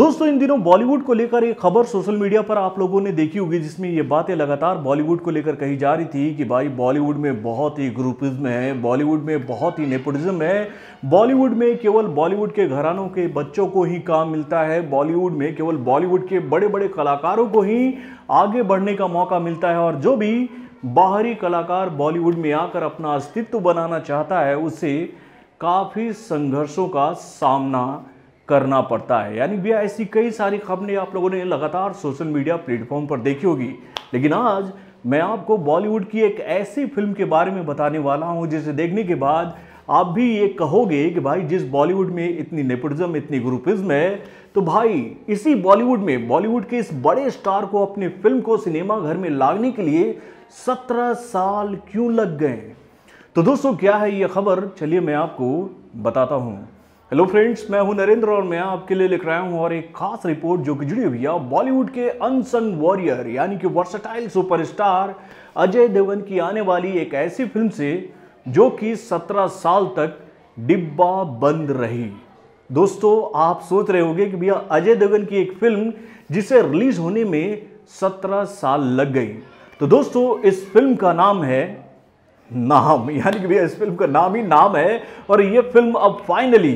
दोस्तों इन दिनों बॉलीवुड को लेकर एक खबर सोशल मीडिया पर आप लोगों ने देखी होगी जिसमें ये बातें लगातार बॉलीवुड को लेकर कही जा रही थी कि भाई बॉलीवुड में बहुत ही ग्रुपिज्म है बॉलीवुड में बहुत ही नेपोटिज्म है बॉलीवुड में केवल बॉलीवुड के घरानों के बच्चों को ही काम मिलता है बॉलीवुड में केवल बॉलीवुड के बड़े बड़े कलाकारों को ही आगे बढ़ने का मौका मिलता है और जो भी बाहरी कलाकार बॉलीवुड में आकर अपना अस्तित्व बनाना चाहता है उसे काफ़ी संघर्षों का सामना करना पड़ता है यानी भैया ऐसी कई सारी खबरें आप लोगों ने लगातार सोशल मीडिया प्लेटफॉर्म पर देखी होगी लेकिन आज मैं आपको बॉलीवुड की एक ऐसी फिल्म के बारे में बताने वाला हूं जिसे देखने के बाद आप भी ये कहोगे कि भाई जिस बॉलीवुड में इतनी नेपोटिज्म इतनी ग्रुपिज्म है तो भाई इसी बॉलीवुड में बॉलीवुड के इस बड़े स्टार को अपनी फिल्म को सिनेमाघर में लागने के लिए सत्रह साल क्यों लग गए तो दोस्तों क्या है ये खबर चलिए मैं आपको बताता हूँ हेलो फ्रेंड्स मैं हूं नरेंद्र और मैं आपके लिए लिख रहा हूं और एक खास रिपोर्ट जो कि जुड़ी हुई है बॉलीवुड के अनसंग वॉरियर यानी कि वर्सटाइल सुपरस्टार अजय देवगन की आने वाली एक ऐसी फिल्म से जो कि 17 साल तक डिब्बा बंद रही दोस्तों आप सोच रहे होंगे कि भैया अजय देवगन की एक फिल्म जिसे रिलीज होने में सत्रह साल लग गई तो दोस्तों इस फिल्म का नाम है नाम यानी कि भैया इस फिल्म का नाम ही नाम है और ये फिल्म अब फाइनली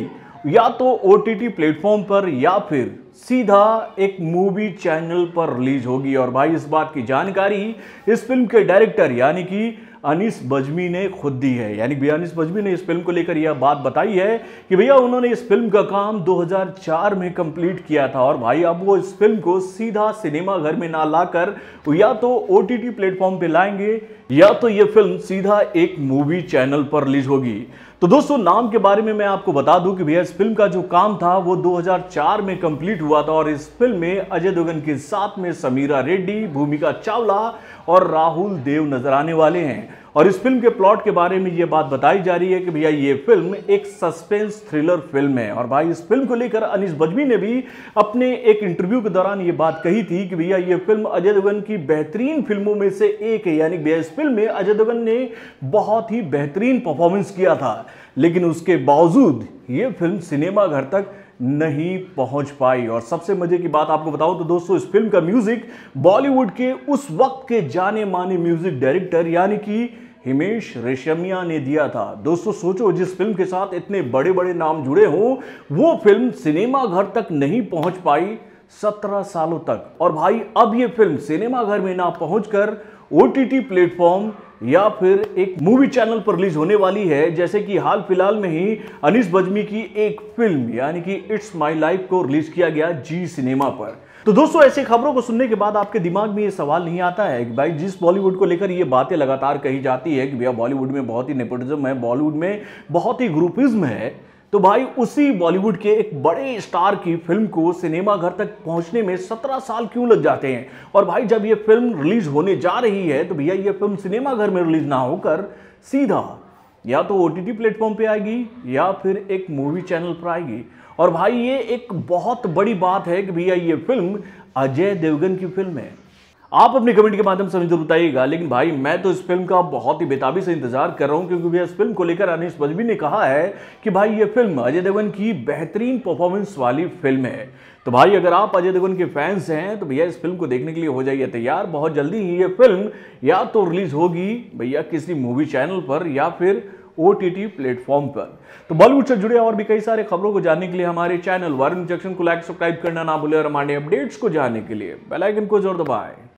या तो ओ टी प्लेटफॉर्म पर या फिर सीधा एक मूवी चैनल पर रिलीज होगी और भाई इस बात की जानकारी इस फिल्म के डायरेक्टर यानी कि अनिस बजमी ने खुद दी है यानी भैया अनिस बजमी ने इस फिल्म को लेकर यह बात बताई है कि भैया उन्होंने इस फिल्म का काम 2004 में कंप्लीट किया था और भाई अब वो इस फिल्म को सीधा सिनेमा घर में ना लाकर या तो ओ टी प्लेटफॉर्म पर लाएंगे या तो ये फिल्म सीधा एक मूवी चैनल पर रिलीज होगी तो दोस्तों नाम के बारे में मैं आपको बता दूं कि भैया इस फिल्म का जो काम था वो 2004 में कंप्लीट हुआ था और इस फिल्म में अजय देवगन के साथ में समीरा रेड्डी भूमिका चावला और राहुल देव नजर आने वाले हैं और इस फिल्म के प्लॉट के बारे में ये बात बताई जा रही है कि भैया ये फिल्म एक सस्पेंस थ्रिलर फिल्म है और भाई इस फिल्म को लेकर अनिस बजमी ने भी अपने एक इंटरव्यू के दौरान ये बात कही थी कि भैया ये फिल्म अजय देवगन की बेहतरीन फिल्मों में से एक है यानी भैया इस फिल्म में अजय देवगन ने बहुत ही बेहतरीन परफॉर्मेंस किया था लेकिन उसके बावजूद ये फिल्म सिनेमाघर तक नहीं पहुंच पाई और सबसे मजे की बात आपको बताऊं तो दोस्तों इस फिल्म का म्यूजिक बॉलीवुड के उस वक्त के जाने माने म्यूजिक डायरेक्टर यानी कि हिमेश रेशमिया ने दिया था दोस्तों सोचो जिस फिल्म के साथ इतने बड़े बड़े नाम जुड़े हों वो फिल्म सिनेमा घर तक नहीं पहुंच पाई सत्रह सालों तक और भाई अब ये फिल्म सिनेमा घर में ना पहुंचकर ओटीटी प्लेटफॉर्म या फिर एक मूवी चैनल पर रिलीज होने वाली है जैसे कि हाल फिलहाल में ही अनिस बजमी की एक फिल्म यानी कि इट्स माई लाइफ को रिलीज किया गया जी सिनेमा पर तो दोस्तों ऐसी खबरों को सुनने के बाद आपके दिमाग में ये सवाल नहीं आता है कि भाई जिस बॉलीवुड को लेकर ये बातें लगातार कही जाती है कि भैया बॉलीवुड में बहुत ही नेपोटिज्म है बॉलीवुड में बहुत ही ग्रुपिज्म है तो भाई उसी बॉलीवुड के एक बड़े स्टार की फिल्म को सिनेमाघर तक पहुंचने में सत्रह साल क्यों लग जाते हैं और भाई जब ये फिल्म रिलीज होने जा रही है तो भैया ये फिल्म सिनेमाघर में रिलीज ना होकर सीधा या तो ओ टी टी प्लेटफॉर्म पर आएगी या फिर एक मूवी चैनल पर आएगी और भाई ये एक बहुत बड़ी बात है कि भैया ये फिल्म अजय देवगन की फिल्म है आप अपने कमेंट के माध्यम से जरूर बताइएगा लेकिन भाई मैं तो इस फिल्म का बहुत ही बेताबी से इंतजार कर रहा हूं क्योंकि भैया इस फिल्म को लेकर अनिश बजबी ने कहा है कि भाई ये फिल्म अजय देवगन की बेहतरीन परफॉर्मेंस वाली फिल्म है तो भाई अगर आप अजय देवगन के फैंस हैं तो भैया इस फिल्म को देखने के लिए हो जाइए तैयार बहुत जल्दी ही ये फिल्म या तो रिलीज होगी भैया किसी मूवी चैनल पर या फिर ओटीटी प्लेटफॉर्म पर तो बॉलीवुड से जुड़े और भी कई सारे खबरों को जानने के लिए हमारे चैनल वारन जंक्शन को लाइक सब्सक्राइब करना ना भूले और हमारे अपडेट्स को जानने के लिए बेलाइकन को जोर दबाए